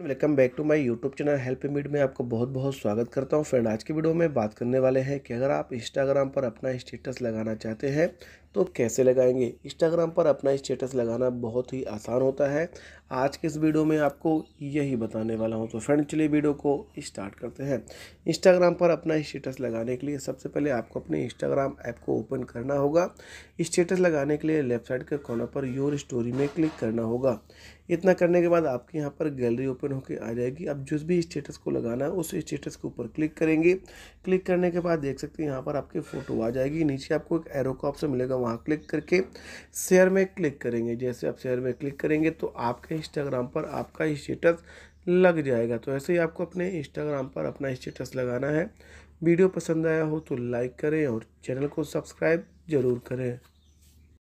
welcome back to my YouTube channel help मीड में आपको बहुत बहुत स्वागत करता हूं फ्रेंड आज के वीडियो में बात करने वाले हैं कि अगर आप इंस्टाग्राम पर अपना स्टेटस लगाना चाहते हैं तो कैसे लगाएंगे इंस्टाग्राम पर अपना स्टेटस लगाना बहुत ही आसान होता है आज के इस वीडियो में आपको यही बताने वाला हूँ तो फ्रेंड चलिए वीडियो को स्टार्ट करते हैं इंस्टाग्राम पर अपना स्टेटस लगाने के लिए सबसे पहले आपको अपने इंस्टाग्राम ऐप को ओपन करना होगा स्टेटस लगाने के लिए लेफ्ट साइड के कॉर्नर पर योर स्टोरी में क्लिक करना होगा इतना करने के बाद आपके यहाँ पर गैलरी ओपन होकर आ जाएगी आप जिस भी स्टेटस को लगाना है उस स्टेटस के ऊपर क्लिक करेंगे क्लिक करने के बाद देख सकते हैं यहाँ पर आपकी फ़ोटो आ जाएगी नीचे आपको एक एरो का ऑप्शन मिलेगा वहाँ क्लिक करके शेयर में क्लिक करेंगे जैसे आप शेयर में क्लिक करेंगे तो आपके इंस्टाग्राम पर आपका स्टेटस लग जाएगा तो ऐसे ही आपको अपने इंस्टाग्राम पर अपना स्टेटस लगाना है वीडियो पसंद आया हो तो लाइक करें और चैनल को सब्सक्राइब ज़रूर करें